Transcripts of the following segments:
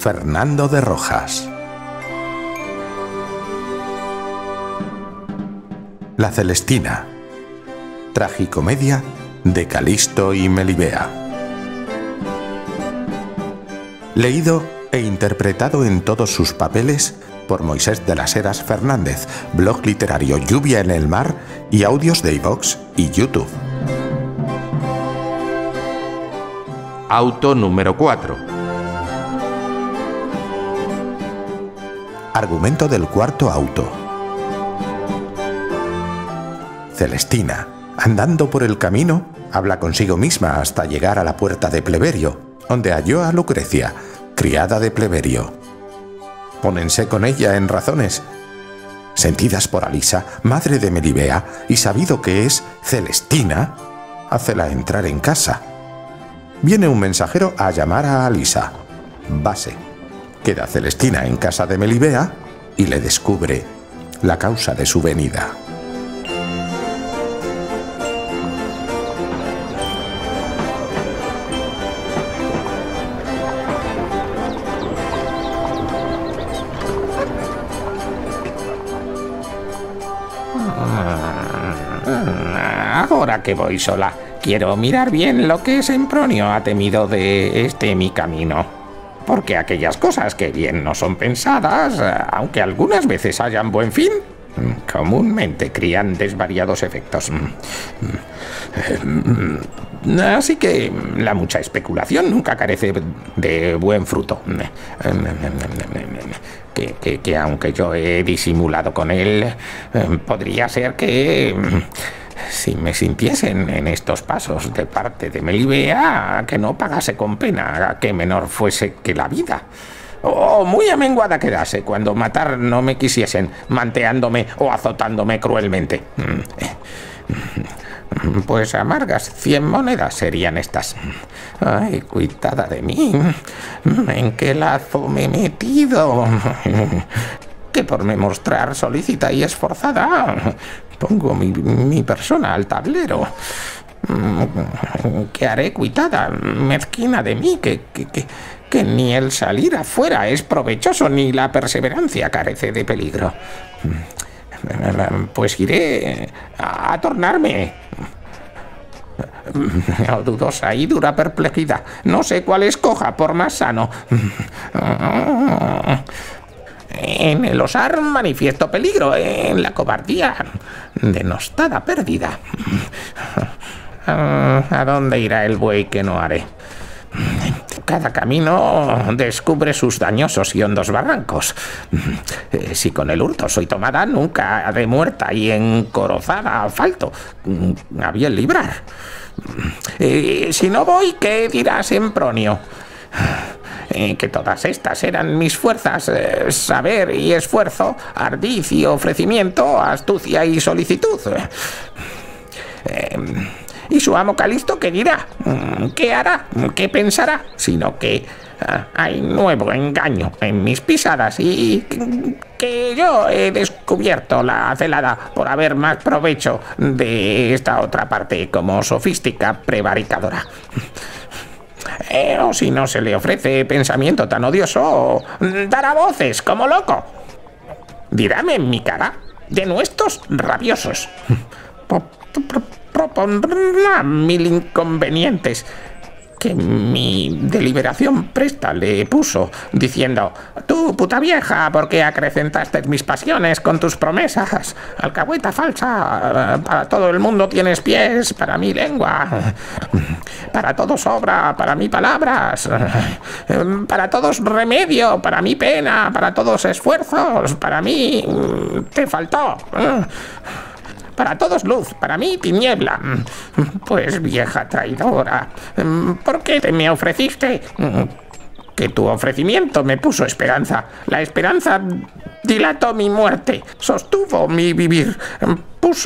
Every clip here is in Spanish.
Fernando de Rojas. La Celestina. Tragicomedia de Calisto y Melibea. Leído e interpretado en todos sus papeles por Moisés de las Heras Fernández, blog literario Lluvia en el Mar y audios de iVox y YouTube. Auto número 4. Argumento del cuarto auto. Celestina, andando por el camino, habla consigo misma hasta llegar a la puerta de Pleberio, donde halló a Lucrecia, criada de Pleberio. Pónense con ella en razones, sentidas por Alisa, madre de Melibea, y sabido que es Celestina, hácela entrar en casa. Viene un mensajero a llamar a Alisa. Base. Queda Celestina en casa de Melibea y le descubre la causa de su venida. Ahora que voy sola, quiero mirar bien lo que Sempronio ha temido de este mi camino porque aquellas cosas que bien no son pensadas, eh, aunque algunas veces hayan buen fin, mm, comúnmente crían desvariados efectos. Mm, mm, Así que la mucha especulación nunca carece de buen fruto. Que, aunque yo he disimulado con él, podría ser que si me sintiesen en estos pasos de parte de Melibea, que no pagase con pena, que menor fuese que la vida. O muy amenguada quedase cuando matar no me quisiesen, manteándome o azotándome cruelmente. Mm. Pues amargas cien monedas serían estas. Ay, cuitada de mí. ¿En qué lazo me he metido? Que por me mostrar solícita y esforzada pongo mi, persona al tablero. Mm, ¿Qué haré, cuitada, mezquina de mí, que, que, ni el salir afuera es provechoso, ni la perseverancia carece de peligro? Mm, pues iré a, tornarme. No, mm, oh, dudosa y dura perplejidad. No sé cuál escoja, por más sano. En el osar manifiesto peligro, en la cobardía denostada pérdida. Ah, ¿A dónde irá el buey que no haré? Cada camino descubre sus dañosos y hondos barrancos. Eh, si con el hurto soy tomada, nunca de muerta y encorozada falto. Mm, a bien librar. Eh, si no voy, ¿qué dirás, pronio? que todas estas eran mis fuerzas, eh, saber y esfuerzo, ardiz y ofrecimiento, astucia y solicitud. Eh, y su amo Calisto, ¿qué dirá? Mm, ¿Qué hará? ¿Qué pensará? Sino que ah, hay nuevo engaño en mis pisadas y que yo he descubierto la celada por haber más provecho de esta otra parte como sofística prevaricadora. Eh, o si no se le ofrece pensamiento tan odioso, dará voces como loco. Diráme en mi cara de nuestros rabiosos. Hmm. propondrá mil inconvenientes que mi deliberación presta le puso, diciendo, tú puta vieja, ¿por qué acrecentaste mis pasiones con tus promesas? Alcahueta falsa, para todo el mundo tienes pies, para mi lengua, para todos obra, para mí palabras, para todos remedio, para mi pena, para todos esfuerzos, para mí mm, te faltó para todos luz, para mí tiniebla. Pues vieja traidora, ¿por qué te me ofreciste? Que tu ofrecimiento me puso esperanza. La esperanza dilató mi muerte, sostuvo mi vivir,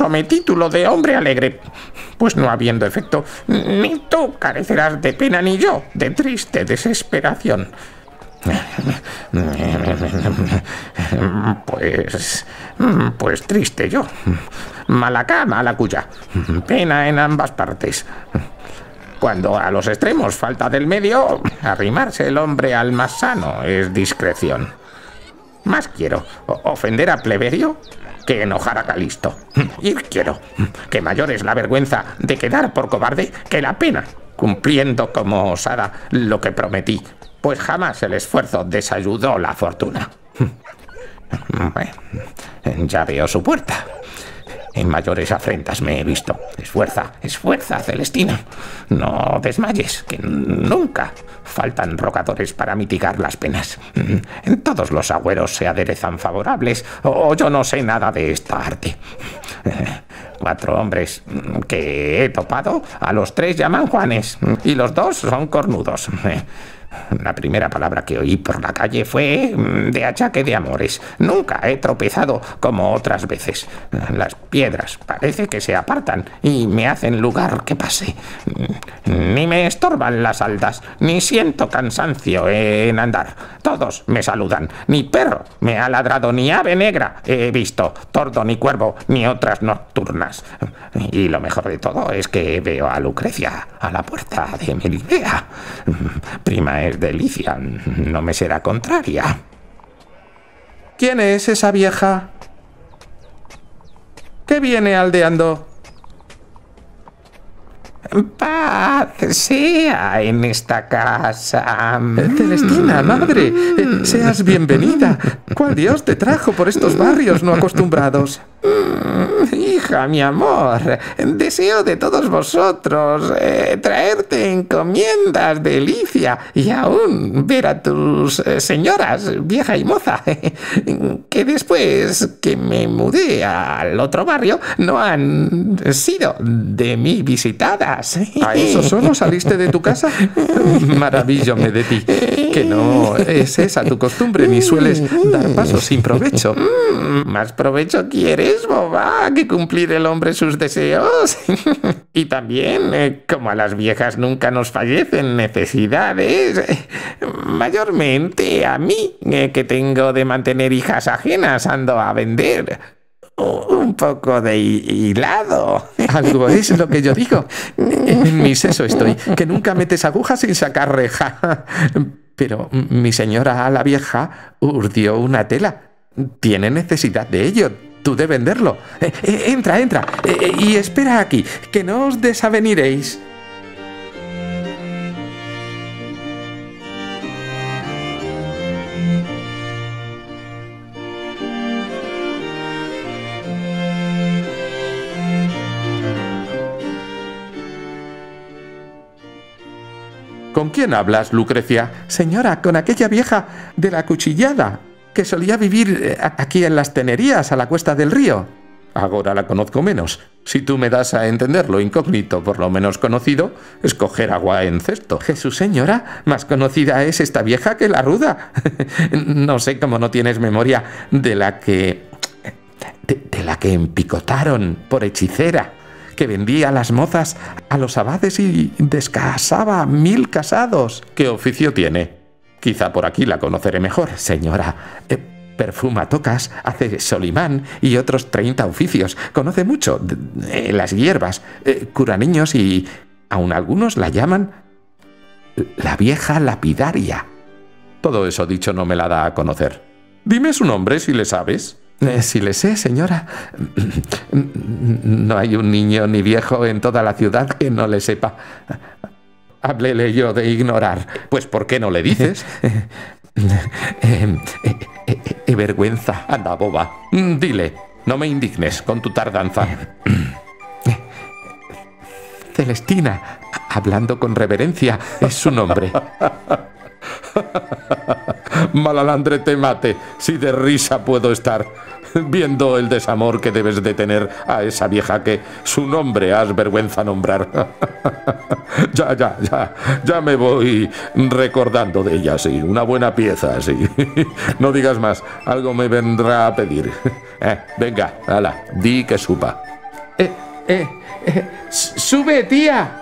mi título de hombre alegre. Pues no habiendo efecto, ni tú carecerás de pena ni yo de triste desesperación. Pues... pues triste yo. Malacá, cama cuya. Pena en ambas partes. Cuando a los extremos falta del medio, arrimarse el hombre al más sano es discreción. Más quiero ofender a Pleberio que enojar a Calisto. Y quiero que mayor es la vergüenza de quedar por cobarde que la pena, cumpliendo como osada lo que prometí pues jamás el esfuerzo desayudó la fortuna. Ya veo su puerta. En mayores afrentas me he visto. Esfuerza, esfuerza, Celestina. No desmayes, que nunca faltan rocadores para mitigar las penas. En Todos los agüeros se aderezan favorables, o yo no sé nada de esta arte. Cuatro hombres que he topado, a los tres llaman Juanes, y los dos son cornudos. La primera palabra que oí por la calle fue mm, de achaque de amores. Nunca he tropezado como otras veces. Las piedras parece que se apartan y me hacen lugar que pase. Mm, ni me estorban las aldas ni siento cansancio en andar. Todos me saludan. Ni perro me ha ladrado, ni ave negra he visto, tordo ni cuervo, ni otras nocturnas. Y lo mejor de todo es que veo a Lucrecia a la puerta de Melidea, Prima es delicia, no me será contraria. ¿Quién es esa vieja? ¿Qué viene aldeando? Paz sea en esta casa. Celestina, mm. madre, eh, seas bienvenida. ¿Cuál Dios te trajo por estos barrios no acostumbrados? Mm, hija, mi amor, deseo de todos vosotros eh, traerte encomiendas, delicia, y aún ver a tus eh, señoras, vieja y moza, que después que me mudé al otro barrio no han sido de mí visitadas. ¿A eso solo saliste de tu casa? me de ti, que no es esa tu costumbre ni sueles dar pasos sin provecho. Mm, ¿Más provecho quieres? ...es va que cumplir el hombre sus deseos. y también, eh, como a las viejas nunca nos fallecen necesidades, mayormente a mí, eh, que tengo de mantener hijas ajenas, ando a vender. Un poco de hilado. Algo es lo que yo digo. En mi seso estoy, que nunca metes agujas sin sacar reja. Pero mi señora la vieja urdió una tela. Tiene necesidad de ello tú de venderlo. Eh, eh, entra, entra, eh, y espera aquí, que no os desaveniréis. ¿Con quién hablas, Lucrecia? Señora, con aquella vieja de la cuchillada que solía vivir eh, aquí en las Tenerías, a la cuesta del río. Ahora la conozco menos. Si tú me das a entender lo incógnito por lo menos conocido, escoger agua en cesto. Jesús, señora, más conocida es esta vieja que la ruda. no sé cómo no tienes memoria de la que... De, la que empicotaron por hechicera que vendía las mozas a los abades y descasaba mil casados. ¿Qué oficio tiene? Quizá por aquí la conoceré mejor, señora. Eh, perfuma tocas, hace solimán y otros 30 oficios. Conoce mucho eh, las hierbas, eh, cura niños y aún algunos la llaman la vieja lapidaria. Todo eso dicho no me la da a conocer. Dime su nombre si le sabes. si le sé, señora. No hay un niño ni viejo en toda la ciudad que no le sepa. Háblele yo de ignorar. Pues ¿por qué no le dices? Eh, eh, eh, vergüenza, anda boba. Mm, dile, no me indignes con tu tardanza. Celestina, hablando con reverencia, es su nombre. Malalandre te mate, si de risa puedo estar. viendo el desamor que debes de tener a esa vieja que su nombre has vergüenza nombrar. ya, ya, ya, ya me voy recordando de ella, sí, una buena pieza, sí. no digas más, algo me vendrá a pedir. Eh, venga, hala, di que supa. Eh, eh, sube, tía.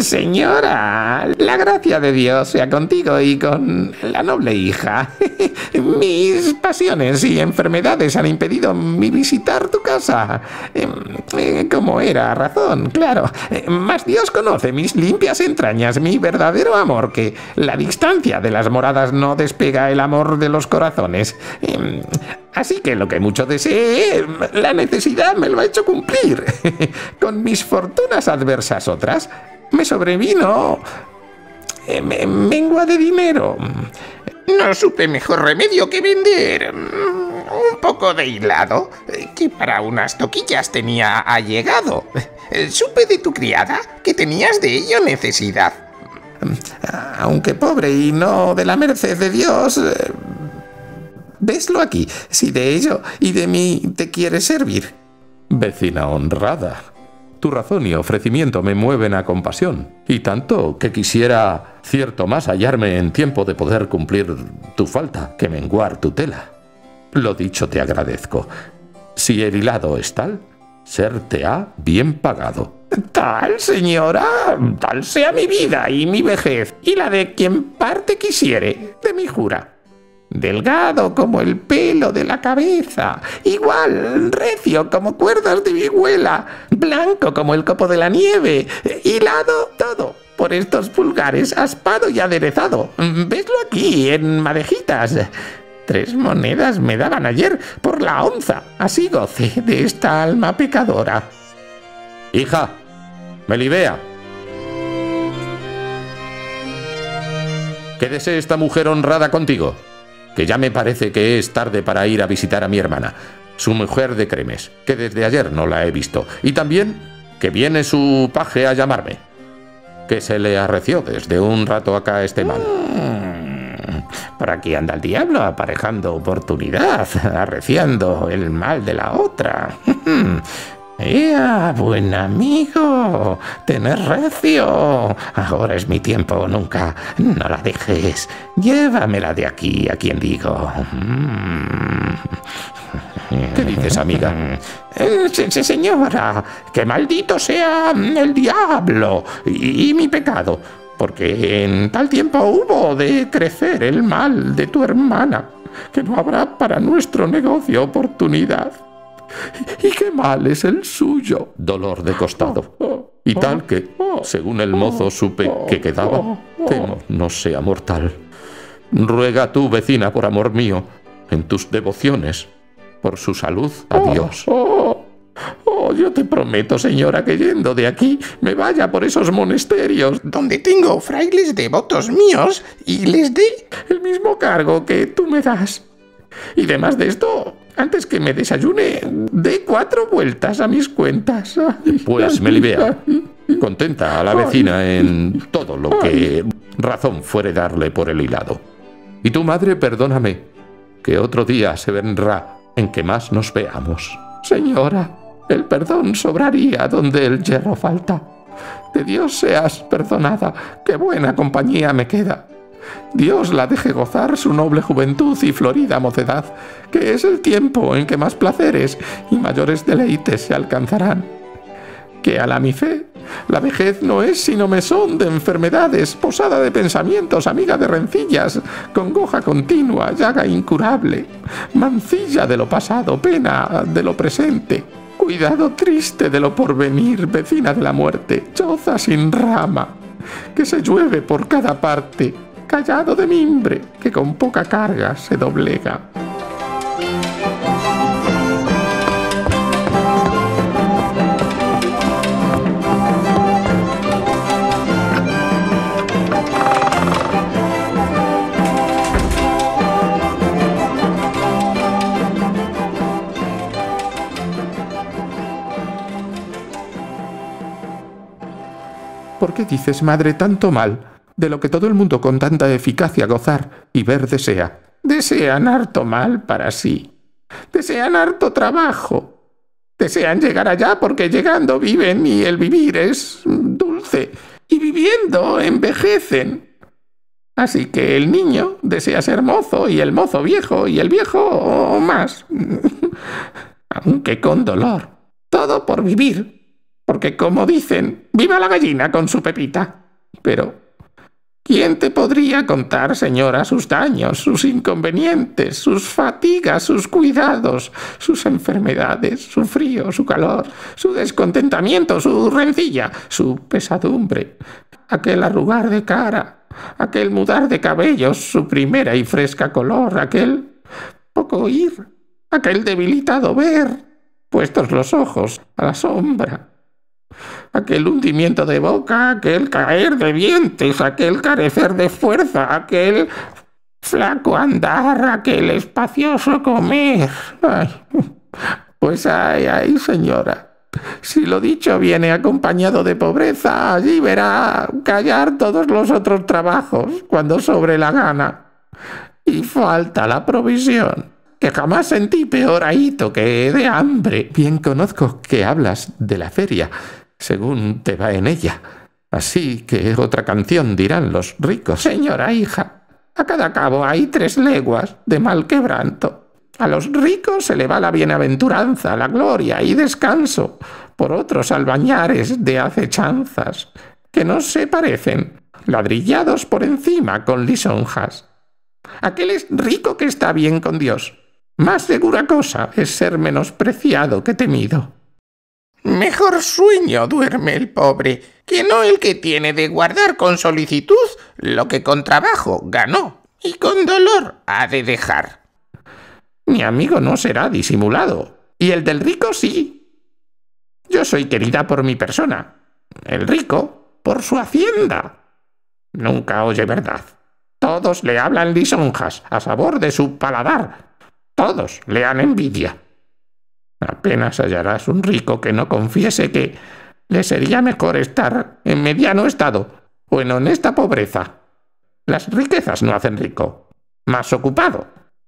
Señora, la gracia de Dios sea contigo y con la noble hija. Mis pasiones y enfermedades han impedido mi visitar tu casa. Eh, eh, como era razón, claro. Eh, mas Dios conoce mis limpias entrañas, mi verdadero amor, que la distancia de las moradas no despega el amor de los corazones. Así que lo que mucho deseé, la necesidad me lo ha hecho cumplir. Con mis fortunas adversas otras, me sobrevino eh, mengua de dinero. No supe mejor remedio que vender mm, un poco de hilado, eh, que para unas toquillas tenía allegado. Eh, supe de tu criada que tenías de ello necesidad. Aunque pobre y no de la merced de Dios, veslo aquí, si de ello y de mí te quieres servir. Vecina honrada, tu razón y ofrecimiento me mueven a compasión, y tanto que quisiera, cierto más, hallarme en tiempo de poder cumplir tu falta que menguar tu tela. Lo dicho te agradezco. Si el hilado es tal, ser te ha bien pagado. Tal, señora, tal sea mi vida y mi vejez, y la de quien parte quisiere, de mi jura delgado como el pelo de la cabeza, igual recio como cuerdas de vihuela, blanco como el copo de la nieve, hilado todo por estos pulgares, aspado y aderezado. Veslo aquí, en madejitas. Tres monedas me daban ayer por la onza. Así goce de esta alma pecadora. Hija, Melibea. Quédese esta mujer honrada contigo que ya me parece que es tarde para ir a visitar a mi hermana, su mujer de Cremes, que desde ayer no la he visto, y también que viene su paje a llamarme, que se le arreció desde un rato acá este mal. para mm, por aquí anda el diablo aparejando oportunidad, arreciando el mal de la otra. Mm, ¡Ea, buen amigo! ¡Tenés recio! Ahora es mi tiempo nunca. No la dejes. Llévamela de aquí a quien digo. Mm. ¿Qué dices, amiga? Eh, sí, sí, señora, que maldito sea el diablo y mi pecado, porque en tal tiempo hubo de crecer el mal de tu hermana, que no habrá para nuestro negocio oportunidad y qué mal es el suyo. Dolor de costado. Oh, y tal oh, que, oh, según el mozo supe que quedaba, temo no sea mortal. Ruega tú, vecina, por amor mío, en tus devociones, por su salud, a Dios. Oh, yo te prometo, señora, que yendo de aquí me vaya por esos monasterios donde tengo frailes devotos míos y les dé el mismo cargo que tú me das. Y además de esto, antes que me desayune, dé cuatro vueltas a mis cuentas. Pues pues Melibea contenta a la vecina en todo lo que razón fuere darle por el hilado. Y tu madre, perdóname, que otro día se vendrá en que más nos veamos. Señora, el perdón sobraría donde el hierro falta. De Dios seas perdonada, qué buena compañía me queda. Dios la deje gozar su noble juventud y florida mocedad, que es el tiempo en que más placeres y mayores deleites se alcanzarán. Que a la mi fe, la vejez no es sino mesón de enfermedades, posada de pensamientos, amiga de rencillas, congoja continua, llaga incurable, mancilla de lo pasado, pena de lo presente, cuidado triste de lo porvenir, vecina de la muerte, choza sin rama, que se llueve por cada parte, callado de mimbre, que con poca carga se doblega. ¿Por qué dices, madre, tanto mal? de lo que todo el mundo con tanta eficacia gozar y ver desea. Desean harto mal para sí. Desean harto trabajo. Desean llegar allá porque llegando viven y el vivir es dulce. Y viviendo envejecen. Así que el niño desea ser mozo y el mozo viejo y el viejo más. Aunque con dolor. Todo por vivir. Porque como dicen, viva la gallina con su pepita. Pero ¿Quién te podría contar, señora, sus daños, sus inconvenientes, sus fatigas, sus cuidados, sus enfermedades, su frío, su calor, su descontentamiento, su rencilla, su pesadumbre, aquel arrugar de cara, aquel mudar de cabellos, su primera y fresca color, aquel poco oír, aquel debilitado ver, puestos los ojos a la sombra, aquel hundimiento de boca, aquel caer de dientes, aquel carecer de fuerza, aquel flaco andar, aquel espacioso comer. pues ay, ay, señora. Si lo dicho viene acompañado de pobreza, allí verá callar todos los otros trabajos cuando sobre la gana. Y falta la provisión, que jamás sentí peor ahito que de hambre. Bien conozco que hablas de la feria, según te va en ella. Así que otra canción dirán los ricos. Señora hija, a cada cabo hay tres leguas de mal quebranto. A los ricos se le va la bienaventuranza, la gloria y descanso, por otros albañares de acechanzas, que no se parecen, ladrillados por encima con lisonjas. Aquel es rico que está bien con Dios. Más segura cosa es ser menospreciado que temido. Mejor sueño duerme el pobre, que no el que tiene de guardar con solicitud lo que con trabajo ganó y con dolor ha de dejar. Mi amigo no será disimulado, y el del rico sí. Yo soy querida por mi persona, el rico por su hacienda. Nunca oye verdad. Todos le hablan lisonjas a favor de su paladar. Todos le han envidia. Apenas hallarás un rico que no confiese que le sería mejor estar en mediano estado o en honesta pobreza. Las riquezas no hacen rico, más ocupado,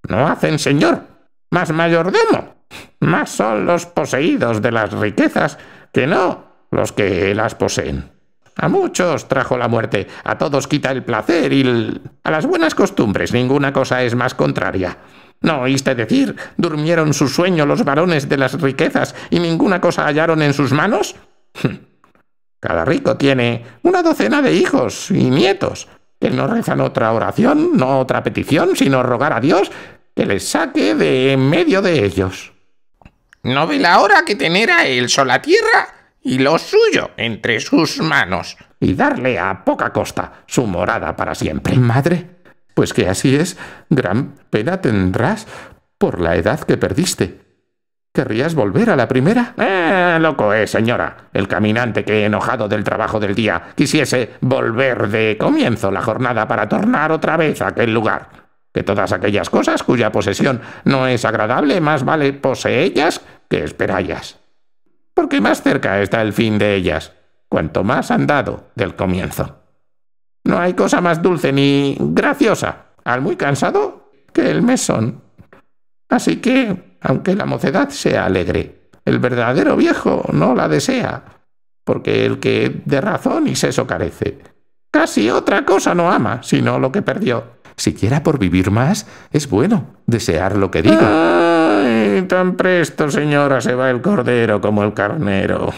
no hacen señor, más mayordomo, más son los poseídos de las riquezas que no los que las poseen. A muchos trajo la muerte, a todos quita el placer y a las buenas costumbres ninguna cosa es más contraria. ¿No oíste decir, durmieron su sueño los varones de las riquezas y ninguna cosa hallaron en sus manos? Hm. Cada rico tiene una docena de hijos y nietos, que no rezan otra oración, no otra petición, sino rogar a Dios que les saque de en medio de ellos. No ve la hora que tener él él la tierra y lo suyo entre sus manos, y darle a poca costa su morada para siempre. Madre, pues que así es, gran pena tendrás por la edad que perdiste. ¿Querrías volver a la primera? Eh, loco es, señora. El caminante que, enojado del trabajo del día, quisiese volver de comienzo la jornada para tornar otra vez a aquel lugar. Que todas aquellas cosas cuya posesión no es agradable, más vale ellas que esperallas. Porque más cerca está el fin de ellas, cuanto más han dado del comienzo. No hay cosa más dulce ni graciosa al muy cansado que el mesón. Así que, aunque la mocedad sea alegre, el verdadero viejo no la desea, porque el que de razón y seso carece, casi otra cosa no ama, sino lo que perdió. Siquiera por vivir más, es bueno desear lo que diga. ¡Ay, tan presto, señora, se va el cordero como el carnero!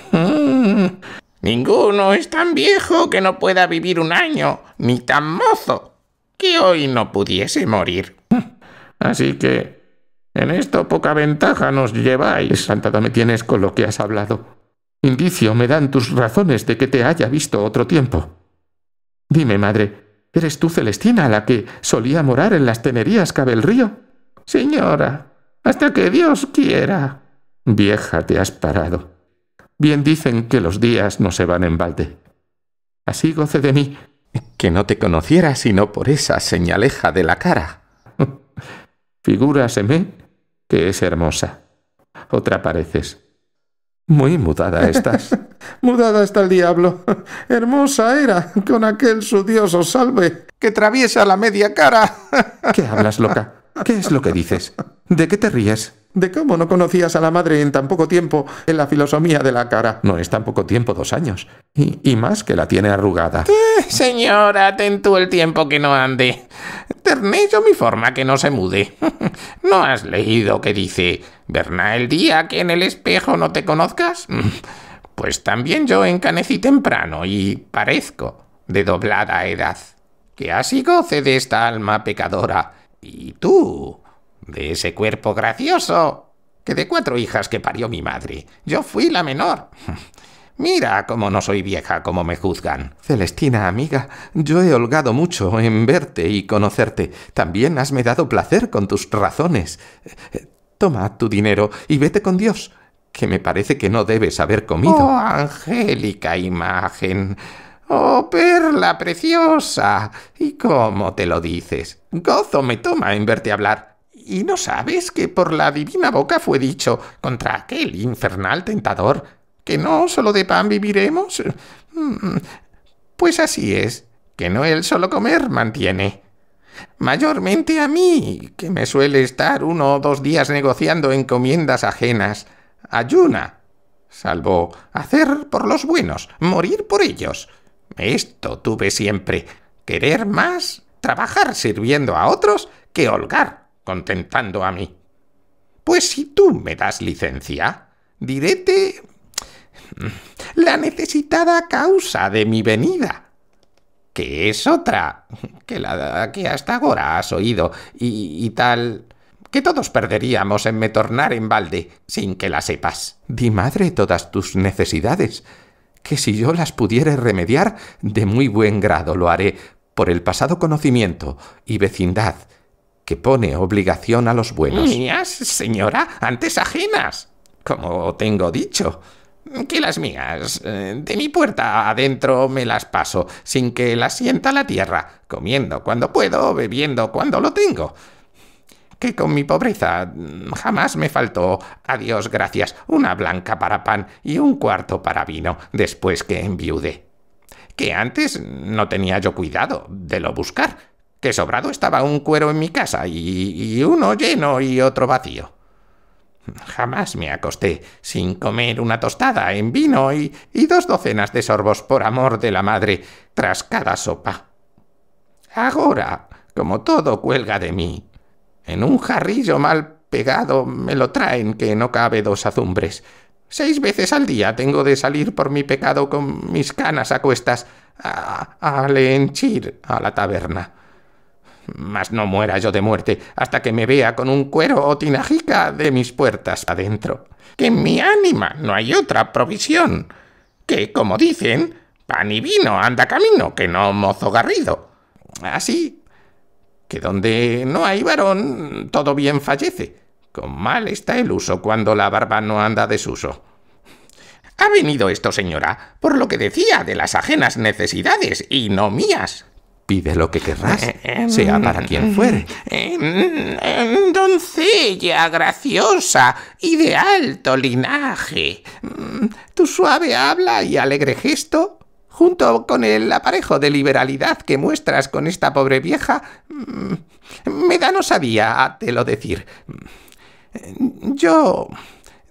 Ninguno es tan viejo que no pueda vivir un año, ni tan mozo que hoy no pudiese morir. Así que en esto poca ventaja nos lleváis. Santa me tienes con lo que has hablado. Indicio me dan tus razones de que te haya visto otro tiempo. Dime, madre, ¿eres tú Celestina la que solía morar en las tenerías Cabelrío? Señora, hasta que Dios quiera. Vieja te has parado. Bien dicen que los días no se van en balde. Así goce de mí. Que no te conociera sino por esa señaleja de la cara. Figúraseme que es hermosa. Otra pareces. Muy mudada estás. mudada está el diablo. Hermosa era, con aquel su Dios os salve, que traviesa la media cara. ¿Qué hablas, loca? ¿Qué es lo que dices? ¿De qué te ríes? de cómo no conocías a la madre en tan poco tiempo en la filosofía de la cara. No es tan poco tiempo, dos años. Y, más que la tiene arrugada. señora, ten tú el tiempo que no ande. yo mi forma que no se mude. ¿No has leído que dice, ...verna el día que en el espejo no te conozcas? Pues también yo encanecí temprano y parezco de doblada edad. Que así goce de esta alma pecadora. Y tú, de ese cuerpo gracioso, que de cuatro hijas que parió mi madre, yo fui la menor. Mira cómo no soy vieja, como me juzgan. Celestina, amiga, yo he holgado mucho en verte y conocerte. También hasme dado placer con tus razones. Toma tu dinero y vete con Dios, que me parece que no debes haber comido. Oh, angélica imagen. Oh, perla preciosa. ¿Y cómo te lo dices? Gozo me toma en verte hablar. ¿Y no sabes que por la divina boca fue dicho contra aquel infernal tentador que no solo de pan viviremos? Mm, pues así es, que no el solo comer mantiene. Mayormente a mí, que me suele estar uno o dos días negociando encomiendas ajenas. Ayuna, salvo hacer por los buenos, morir por ellos. Esto tuve siempre, querer más, trabajar sirviendo a otros que holgar contentando a mí. Pues si tú me das licencia, diréte mm, la necesitada causa de mi venida, que es otra que la que hasta ahora has oído y, y tal que todos perderíamos en me tornar en balde sin que la sepas. Di madre todas tus necesidades, que si yo las pudiere remediar, de muy buen grado lo haré por el pasado conocimiento y vecindad que pone obligación a los buenos. Mías, señora, antes ajenas. Como tengo dicho, que las mías, eh, de mi puerta adentro me las paso, sin que las sienta la tierra, comiendo cuando puedo, bebiendo cuando lo tengo. Que con mi pobreza mm, jamás me faltó, a Dios gracias, una blanca para pan y un cuarto para vino después que enviude. Que antes no tenía yo cuidado de lo buscar, sobrado estaba un cuero en mi casa, y, uno lleno y otro vacío. Jamás me acosté sin comer una tostada en vino y, dos docenas de sorbos por amor de la madre tras cada sopa. Ahora, como todo cuelga de mí, en un jarrillo mal pegado me lo traen que no cabe dos azumbres. Seis veces al día tengo de salir por mi pecado con mis canas a cuestas a, le a la taberna mas no muera yo de muerte hasta que me vea con un cuero o tinajica de mis puertas adentro. Que en mi ánima no hay otra provisión. Que, como dicen, pan y vino anda camino, que no mozo garrido. Así que donde no hay varón, todo bien fallece. Con mal está el uso cuando la barba no anda desuso. Ha venido esto, señora, por lo que decía de las ajenas necesidades y no mías. Pide lo que querrás, eh, eh, sea mm, para quien mm, fuere. Eh, mm, doncella graciosa y de alto linaje, tu suave habla y alegre gesto, junto con el aparejo de liberalidad que muestras con esta pobre vieja, me da no sabía, te lo decir. Yo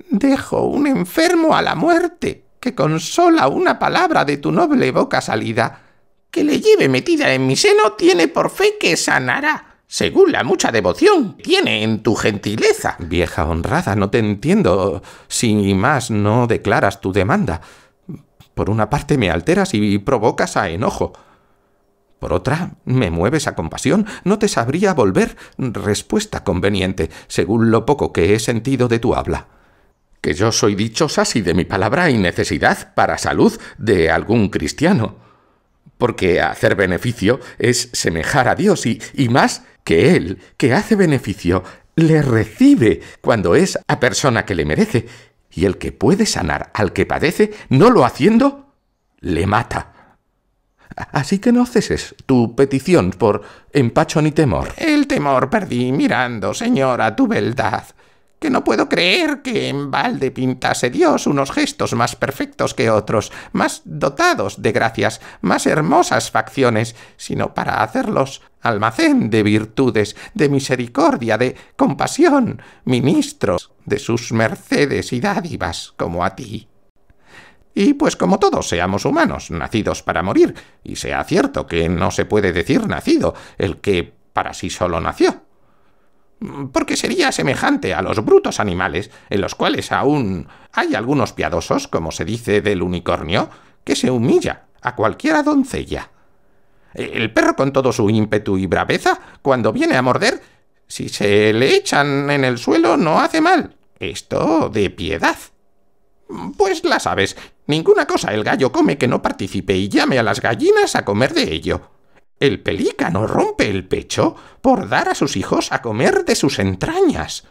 dejo un enfermo a la muerte que consola una palabra de tu noble boca salida que le lleve metida en mi seno tiene por fe que sanará, según la mucha devoción que tiene en tu gentileza. Vieja honrada, no te entiendo. Si más no declaras tu demanda. Por una parte me alteras y provocas a enojo. Por otra, me mueves a compasión, no te sabría volver respuesta conveniente, según lo poco que he sentido de tu habla. Que yo soy dichosa si de mi palabra hay necesidad para salud de algún cristiano porque hacer beneficio es semejar a Dios y, y más que Él, que hace beneficio, le recibe cuando es a persona que le merece, y el que puede sanar al que padece, no lo haciendo, le mata. Así que no ceses tu petición por empacho ni temor. El temor perdí mirando, señora, tu beldad que no puedo creer que en balde pintase Dios unos gestos más perfectos que otros, más dotados de gracias, más hermosas facciones, sino para hacerlos almacén de virtudes, de misericordia, de compasión, ministros de sus mercedes y dádivas como a ti. Y pues como todos seamos humanos, nacidos para morir, y sea cierto que no se puede decir nacido el que para sí solo nació, porque sería semejante a los brutos animales, en los cuales aún hay algunos piadosos, como se dice del unicornio, que se humilla a cualquiera doncella. El perro con todo su ímpetu y braveza, cuando viene a morder, si se le echan en el suelo no hace mal. Esto de piedad. Pues la sabes, ninguna cosa el gallo come que no participe y llame a las gallinas a comer de ello. El pelícano rompe el pecho por dar a sus hijos a comer de sus entrañas.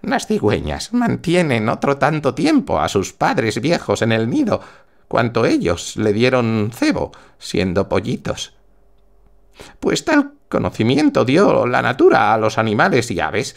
Las cigüeñas mantienen otro tanto tiempo a sus padres viejos en el nido, cuanto ellos le dieron cebo, siendo pollitos. Pues tal conocimiento dio la natura a los animales y aves,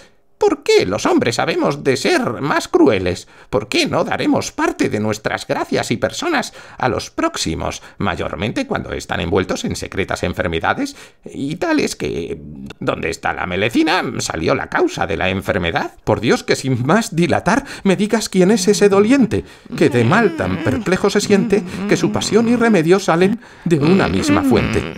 ¿Por qué los hombres sabemos de ser más crueles? ¿Por qué no daremos parte de nuestras gracias y personas a los próximos, mayormente cuando están envueltos en secretas enfermedades y tales que... ¿Dónde está la melecina? ¿Salió la causa de la enfermedad? Por Dios que sin más dilatar me digas quién es ese doliente, que de mal tan perplejo se siente que su pasión y remedio salen de una misma fuente.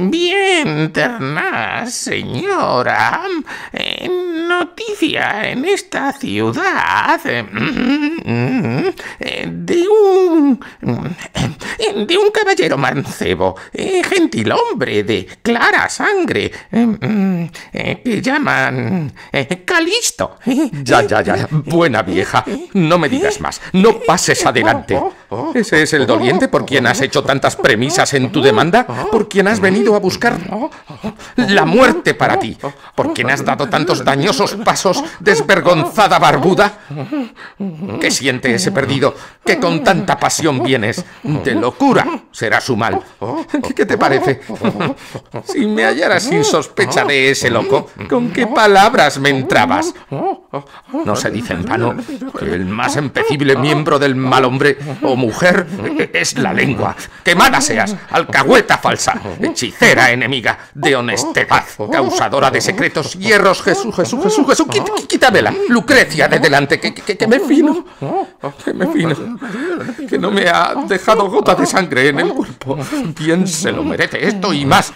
Bien, terna señora. Eh, noticia en esta ciudad eh, mm, mm, mm, eh, de un eh, eh, de un caballero mancebo, eh, gentil hombre de clara sangre, eh, mm, que llaman Calisto. Ya, ya, ya, buena vieja, no me digas más, no pases adelante. ¿Ese es el doliente por quien has hecho tantas premisas en tu demanda? ¿Por quien has venido a buscar la muerte para ti? ¿Por quien has dado tantos dañosos pasos, desvergonzada barbuda? ¿Qué siente ese perdido que con tanta pasión vienes del locura será su mal. Oh, oh, ¿Qué te parece? Si me hallaras sin sospecha de ese oh, loco, ¿con qué palabras me entrabas? No se dice en vano que el más empecible miembro del mal hombre o mujer es la lengua. Quemada seas, alcahueta falsa, hechicera enemiga de honestidad, causadora de secretos, hierros, Jesús, Jesús, Jesús, Jesús, quítamela, Lucrecia de delante, que, que me fino, que me fino, que no me ha dejado gota de sangre en el cuerpo. Bien se lo merece esto y más.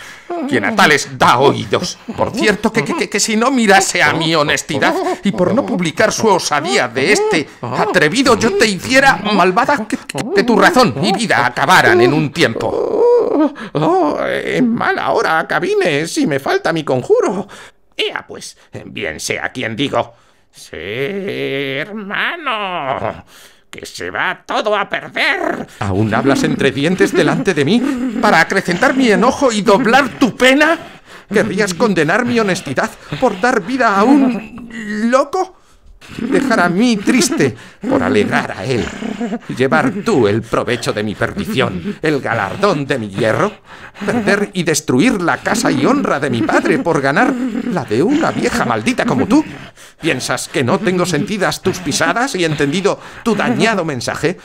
Quien a tales da oídos. Por cierto, que, que, si no mirase a mi honestidad y por no publicar su osadía de este atrevido, yo te hiciera malvada que, tu razón y vida acabaran en un tiempo. Oh, en mala hora, cabine, si me falta mi conjuro. Ea, pues, bien sea quien digo. Sí, hermano se va todo a perder. ¿Aún hablas entre dientes delante de mí para acrecentar mi enojo y doblar tu pena? ¿Querrías condenar mi honestidad por dar vida a un loco? dejar a mí triste por alegrar a él, llevar tú el provecho de mi perdición, el galardón de mi hierro, perder y destruir la casa y honra de mi padre por ganar la de una vieja maldita como tú. ¿Piensas que no tengo sentidas tus pisadas y entendido tu dañado mensaje?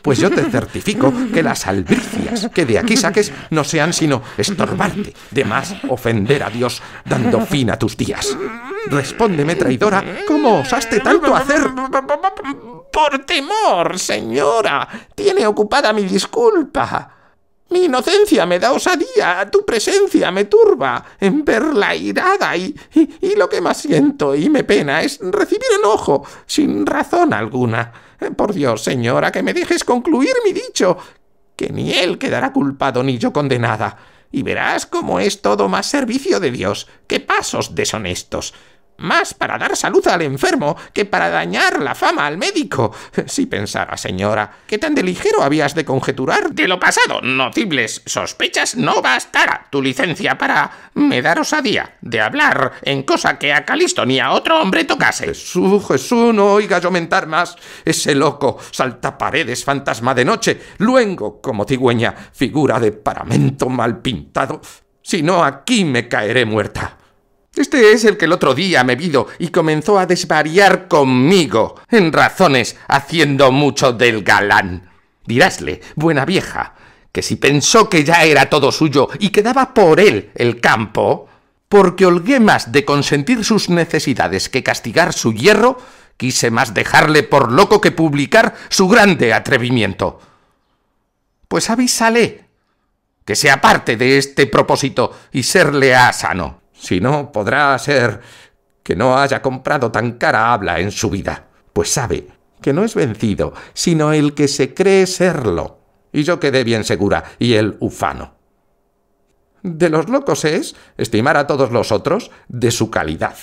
Pues yo te certifico que las albricias que de aquí saques no sean sino estorbarte, de más ofender a Dios, dando fin a tus días. Respóndeme, traidora, ¿Cómo osaste tanto hacer? Por temor, señora. Tiene ocupada mi disculpa. Mi inocencia me da osadía, tu presencia me turba, en verla irada y, y, y, lo que más siento y me pena es recibir enojo, sin razón alguna. Por Dios, señora, que me dejes concluir mi dicho, que ni él quedará culpado ni yo condenada. Y verás cómo es todo más servicio de Dios que pasos deshonestos más para dar salud al enfermo que para dañar la fama al médico. Si pensara, señora, que tan de ligero habías de conjeturar de lo pasado, nocibles sospechas no bastara tu licencia para me a día de hablar en cosa que a Calisto ni a otro hombre tocase. Jesús, Jesús, no oiga yo mentar más. Ese loco salta paredes, fantasma de noche, luengo como cigüeña, figura de paramento mal pintado. Si no, aquí me caeré muerta. Este es el que el otro día me vido y comenzó a desvariar conmigo, en razones haciendo mucho del galán. Dirásle, buena vieja, que si pensó que ya era todo suyo y quedaba por él el campo, porque holgué más de consentir sus necesidades que castigar su hierro, quise más dejarle por loco que publicar su grande atrevimiento. Pues avísale que se aparte de este propósito y serle a sano. Si no, podrá ser que no haya comprado tan cara habla en su vida, pues sabe que no es vencido, sino el que se cree serlo. Y yo quedé bien segura, y él ufano. De los locos es estimar a todos los otros de su calidad.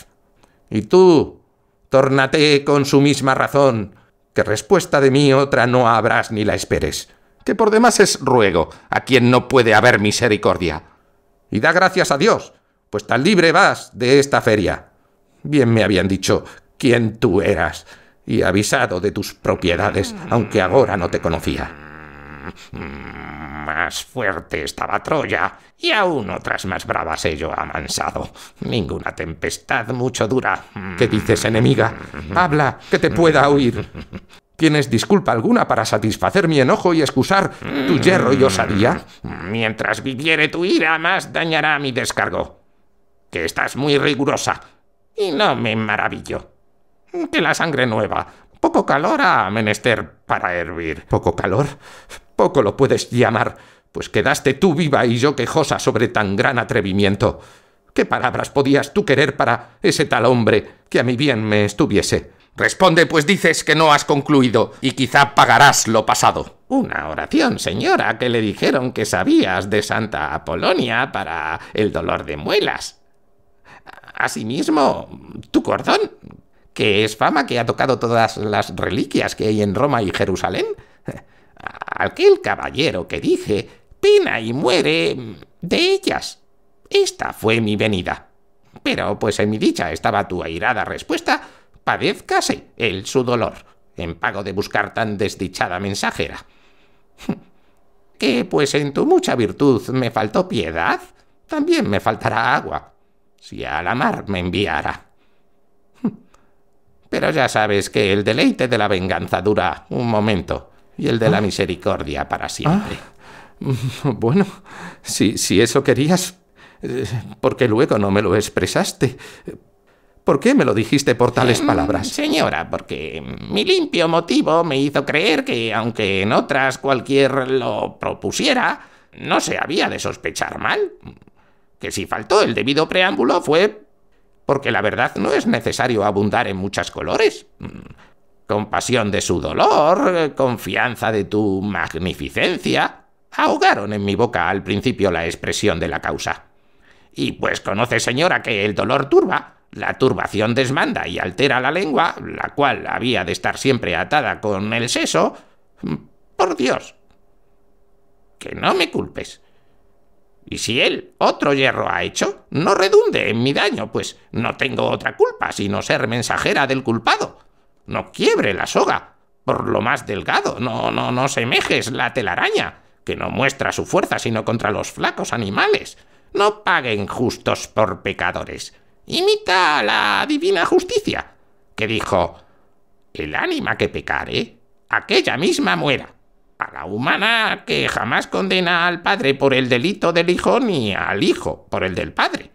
Y tú, tórnate con su misma razón, que respuesta de mí otra no habrás ni la esperes, que por demás es ruego a quien no puede haber misericordia. Y da gracias a Dios pues tan libre vas de esta feria. Bien me habían dicho quién tú eras y avisado de tus propiedades, aunque ahora no te conocía. Más fuerte estaba Troya, y aún otras más bravas ello yo amansado. Ninguna tempestad mucho dura. ¿Qué dices, enemiga? Habla, que te pueda oír. ¿Tienes disculpa alguna para satisfacer mi enojo y excusar tu hierro y osadía? Mientras viviere tu ira, más dañará mi descargo estás muy rigurosa. Y no me maravillo. Que la sangre nueva, poco calor ha menester para hervir. ¿Poco calor? Poco lo puedes llamar, pues quedaste tú viva y yo quejosa sobre tan gran atrevimiento. ¿Qué palabras podías tú querer para ese tal hombre que a mi bien me estuviese? Responde, pues dices que no has concluido y quizá pagarás lo pasado. Una oración, señora, que le dijeron que sabías de Santa Apolonia para el dolor de muelas. Asimismo, tu cordón, que es fama que ha tocado todas las reliquias que hay en Roma y Jerusalén. Aquel caballero que dije, pena y muere de ellas. Esta fue mi venida. Pero pues en mi dicha estaba tu airada respuesta, padezcase él su dolor, en pago de buscar tan desdichada mensajera. Que pues en tu mucha virtud me faltó piedad, también me faltará agua si a la mar me enviara. Pero ya sabes que el deleite de la venganza dura un momento y el de la ah. misericordia para siempre. Ah. bueno, si, si eso querías, eh, porque luego no me lo expresaste. ¿Por qué me lo dijiste por tales mm, palabras? Señora, porque mi limpio motivo me hizo creer que, aunque en otras cualquier lo propusiera, no se había de sospechar mal que si faltó el debido preámbulo fue porque la verdad no es necesario abundar en muchas colores. Compasión de su dolor, confianza de tu magnificencia, ahogaron en mi boca al principio la expresión de la causa. Y pues conoce, señora, que el dolor turba, la turbación desmanda y altera la lengua, la cual había de estar siempre atada con el seso. Por Dios. Que no me culpes. Y si él otro hierro ha hecho, no redunde en mi daño, pues no tengo otra culpa sino ser mensajera del culpado. No quiebre la soga, por lo más delgado, no, no, no semejes la telaraña, que no muestra su fuerza sino contra los flacos animales. No paguen justos por pecadores. Imita a la divina justicia, que dijo, el ánima que pecare, aquella misma muera a la humana que jamás condena al padre por el delito del hijo ni al hijo por el del padre.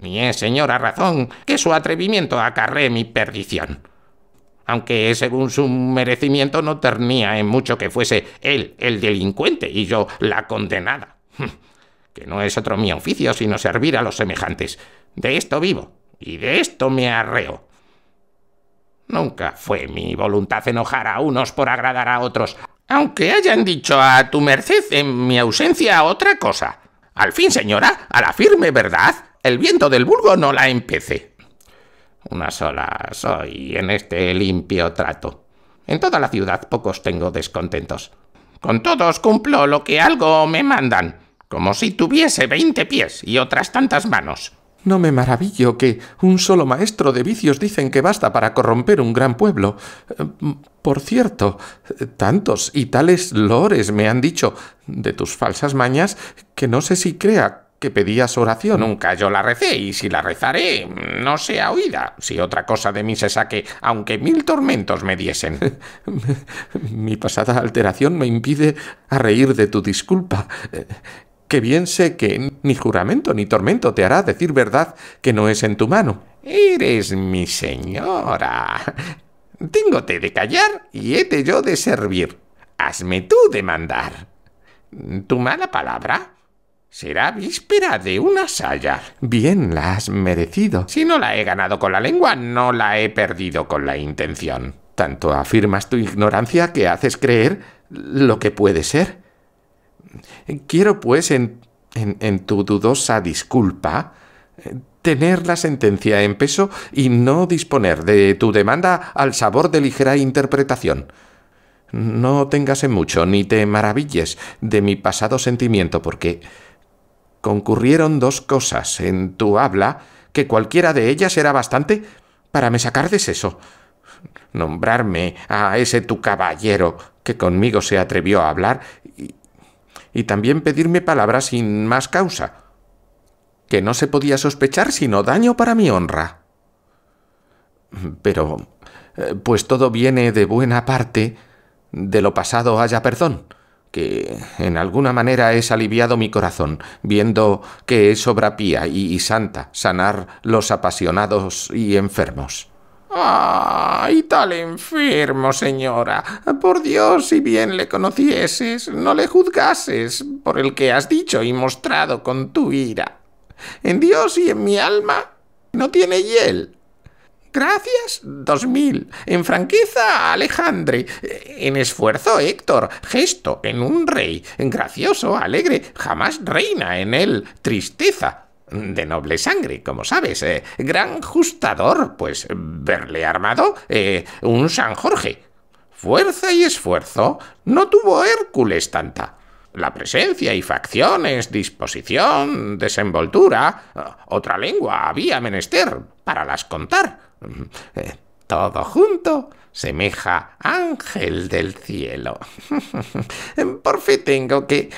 Ni es, señora, razón que su atrevimiento acarre mi perdición. Aunque según su merecimiento no ternía en mucho que fuese él el delincuente y yo la condenada. Hm, que no es otro mi oficio sino servir a los semejantes. De esto vivo y de esto me arreo. Nunca fue mi voluntad enojar a unos por agradar a otros, aunque hayan dicho a tu merced en mi ausencia otra cosa. Al fin, señora, a la firme verdad, el viento del vulgo no la empecé. Una sola soy en este limpio trato. En toda la ciudad pocos tengo descontentos. Con todos cumplo lo que algo me mandan, como si tuviese veinte pies y otras tantas manos. No me maravillo que un solo maestro de vicios dicen que basta para corromper un gran pueblo. Eh, por cierto, tantos y tales lores me han dicho de tus falsas mañas que no sé si crea que pedías oración. Nunca yo la recé, y si la rezaré, no sea oída, si otra cosa de mí se saque, aunque mil tormentos me diesen. Mi pasada alteración me impide a reír de tu disculpa que bien sé que ni juramento ni tormento te hará decir verdad que no es en tu mano. Eres mi señora. Tíngote de callar y hete yo de servir. Hazme tú de mandar. Tu mala palabra será víspera de una saya. Bien la has merecido. Si no la he ganado con la lengua, no la he perdido con la intención. Tanto afirmas tu ignorancia que haces creer lo que puede ser. Quiero, pues, en, tu dudosa disculpa, eh, tener la sentencia en peso y no disponer de tu demanda al sabor de ligera interpretación. No tengas en mucho ni te maravilles de mi pasado sentimiento, porque concurrieron dos cosas en tu habla que cualquiera de ellas era bastante para me sacar de eso Nombrarme a ese tu caballero que conmigo se atrevió a hablar y también pedirme palabras sin más causa, que no se podía sospechar sino daño para mi honra. Pero, eh, pues todo viene de buena parte, de lo pasado haya perdón, que en alguna manera es aliviado mi corazón, viendo que es obra pía y santa sanar los apasionados y enfermos. ¡Ay, tal enfermo, señora! Por Dios, si bien le conocieses, no le juzgases por el que has dicho y mostrado con tu ira. En Dios y en mi alma no tiene hiel. Gracias, dos mil. En franqueza, Alejandre. En esfuerzo, Héctor. Gesto, en un rey. En gracioso, alegre. Jamás reina en él. Tristeza, de noble sangre, como sabes. Eh. gran justador, pues verle armado, eh, un San Jorge. Fuerza y esfuerzo no tuvo Hércules tanta. La presencia y facciones, disposición, desenvoltura, eh, otra lengua había menester para las contar. todo junto semeja ángel del cielo. Por fe tengo que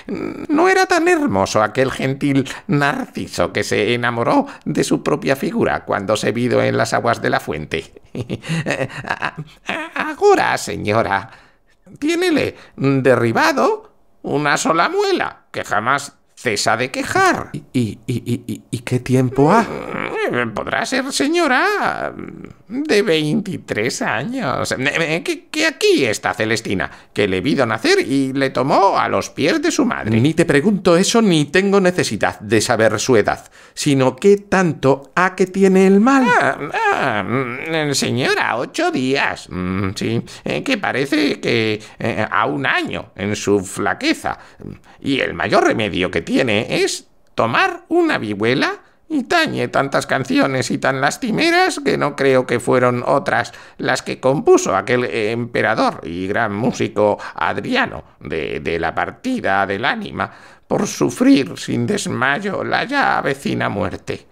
no era tan hermoso aquel gentil narciso que se enamoró de su propia figura cuando se vio en las aguas de la fuente. Ahora, señora, tienele derribado una sola muela que jamás cesa de quejar. ¿Y, y qué tiempo ha? Mm podrá ser señora de 23 años. Eh, eh, que, aquí está Celestina, que le vi nacer y le tomó a los pies de su madre. Ni te pregunto eso, ni tengo necesidad de saber su edad, sino qué tanto a que tiene el mal. Ah, ah, mm, señora, ocho días. Mm, sí, eh, que parece que a un año en su flaqueza. Y el mayor remedio que tiene es tomar una vihuela y tañe tantas canciones y tan lastimeras que no creo que fueron otras las que compuso aquel emperador y gran músico Adriano de, de la partida del ánima por sufrir sin desmayo la ya vecina muerte.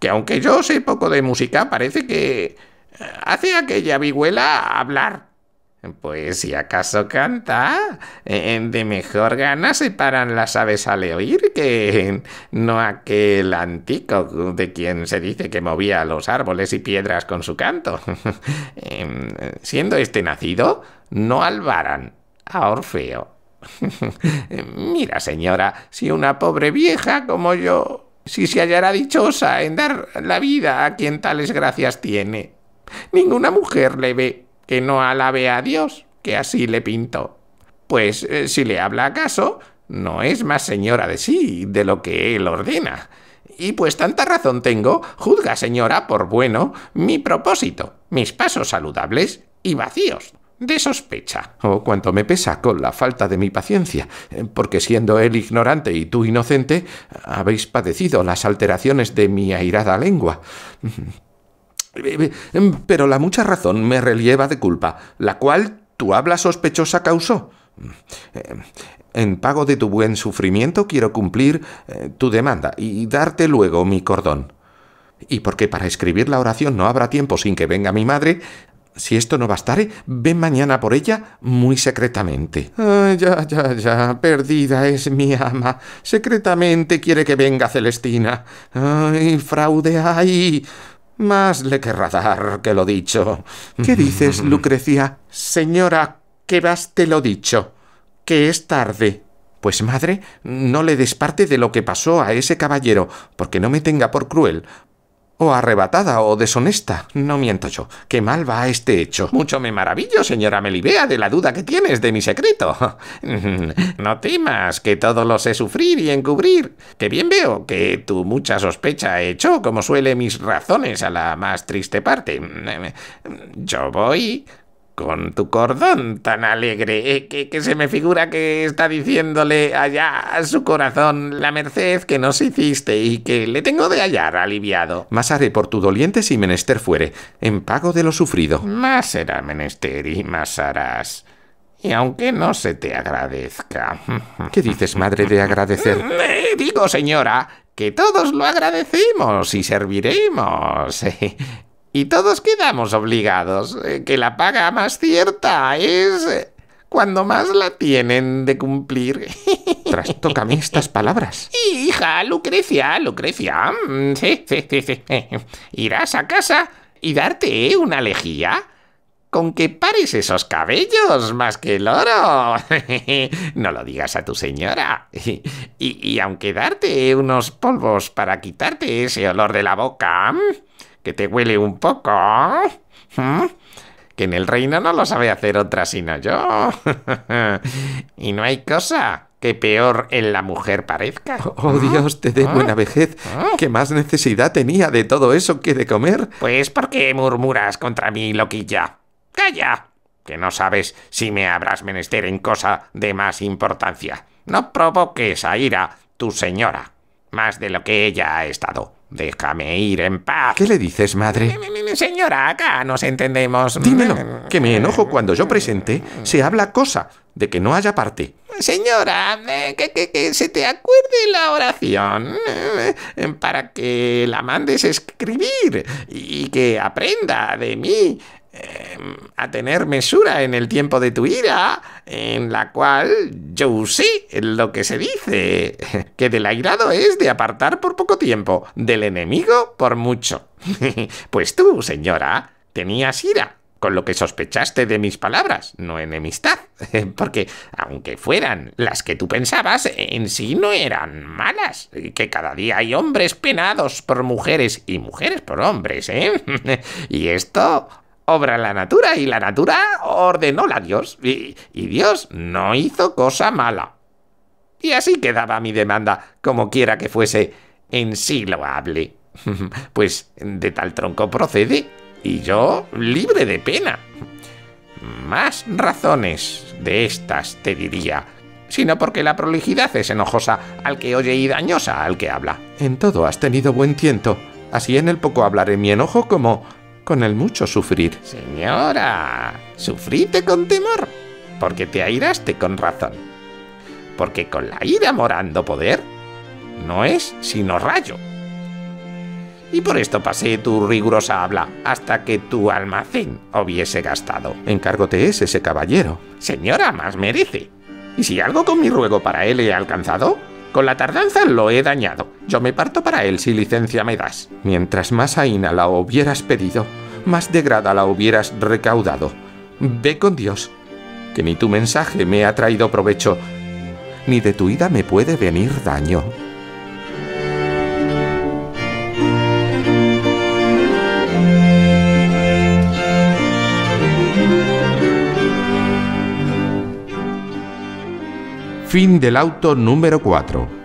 Que aunque yo sé poco de música, parece que eh, hace aquella vihuela hablar pues si acaso canta, de mejor gana se paran las aves al oír que no aquel antico de quien se dice que movía los árboles y piedras con su canto. Em, siendo este nacido, no albaran a Orfeo. Mira, señora, si una pobre vieja como yo, si se hallará dichosa en dar la vida a quien tales gracias tiene, ninguna mujer le ve que no alabe a Dios, que así le pintó. Pues eh, si le habla acaso, no es más señora de sí de lo que él ordena. Y pues tanta razón tengo, juzga señora por bueno mi propósito, mis pasos saludables y vacíos de sospecha. Oh, cuánto me pesa con la falta de mi paciencia, porque siendo él ignorante y tú inocente, habéis padecido las alteraciones de mi airada lengua. Eh, eh, em, pero la mucha razón me relieva de culpa, la cual tu habla sospechosa causó. Mm, eh, en pago de tu buen sufrimiento quiero cumplir tu demanda y darte luego mi cordón. Y porque para escribir la oración no habrá tiempo sin que venga mi madre, si esto no bastare, ven mañana por ella muy secretamente. Ah, ya, ya, ya, perdida es mi ama. Secretamente quiere que venga Celestina. Ay, fraude, ahí. Más le querrá dar que lo dicho. ¿Qué dices, Lucrecia? Señora, que vas lo dicho, que es tarde. Pues madre, no le desparte de lo que pasó a ese caballero, porque no me tenga por cruel, o arrebatada o deshonesta. No miento yo. Qué mal va este hecho. Mucho me maravillo, señora Melibea, de la duda que tienes de mi secreto. no temas, que todo lo sé sufrir y encubrir. Que bien veo que tu mucha sospecha hecho como suele mis razones, a la más triste parte. Yo voy con tu cordón tan alegre, eh, que, se me figura que está diciéndole allá a su corazón la merced que nos hiciste y que le tengo de hallar aliviado. Más haré por tu doliente si menester fuere, en pago de lo sufrido. Más será menester y más harás. Y aunque no se te agradezca. ¿Qué dices, madre, de agradecer? Me eh, digo, señora, que todos lo agradecemos y serviremos. Y todos quedamos obligados, eh, que la paga más cierta es eh, cuando más la tienen de cumplir. Trastócame estas palabras. Hija, Lucrecia, Lucrecia. Mm, sí, Irás a casa y darte una lejía. Con que pares esos cabellos más que el oro. No lo digas a tu señora. Y, y aunque darte unos polvos para quitarte ese olor de la boca. Mm, que te huele un poco. ¿eh? Que en el reino no lo sabe hacer otra sino yo. y no hay cosa que peor en la mujer parezca. Oh, oh Dios, te dé ¿Eh? buena vejez. ¿Eh? ¿Qué más necesidad tenía de todo eso que de comer? Pues ¿por qué murmuras contra mí, loquilla. ¡Calla! Que no sabes si me habrás menester en cosa de más importancia. No provoques a ira tu señora, más de lo que ella ha estado. Déjame ir en paz. ¿Qué le dices, madre? Señora, acá nos entendemos. Dímelo, mm. que me enojo cuando yo presente se habla cosa de que no haya parte. Señora, eh, que, que se te acuerde la oración eh, para que la mandes escribir y que aprenda de mí Em, a tener mesura en el tiempo de tu ira, en la cual yo sé lo que se dice, que del airado es de apartar por poco tiempo, del enemigo por mucho. Pues tú, señora, tenías ira, con lo que sospechaste de mis palabras, no enemistad, porque aunque fueran las que tú pensabas, en sí no eran malas, que cada día hay hombres penados por mujeres y mujeres por hombres, ¿eh? Y esto obra la natura y la natura ordenó la Dios y, Dios no hizo cosa mala. Y así quedaba mi demanda, como quiera que fuese, en sí lo hable. pues de tal tronco procede y yo libre de pena. Más razones de estas te diría, sino porque la prolijidad es enojosa al que oye y dañosa al que habla. En todo has tenido buen tiento, así en el poco hablaré mi enojo como con el mucho sufrir. Señora, sufríte con temor, porque te airaste con razón. Porque con la ira morando poder, no es sino rayo. Y por esto pasé tu rigurosa habla hasta que tu almacén hubiese gastado. Encárgote es ese caballero. Señora, más merece. Y si algo con mi ruego para él he alcanzado, con la tardanza lo he dañado. Yo me parto para él si licencia me das. Mientras más aina la hubieras pedido, más degrada la hubieras recaudado. Ve con Dios, que ni tu mensaje me ha traído provecho, ni de tu ida me puede venir daño. Fin del auto número 4.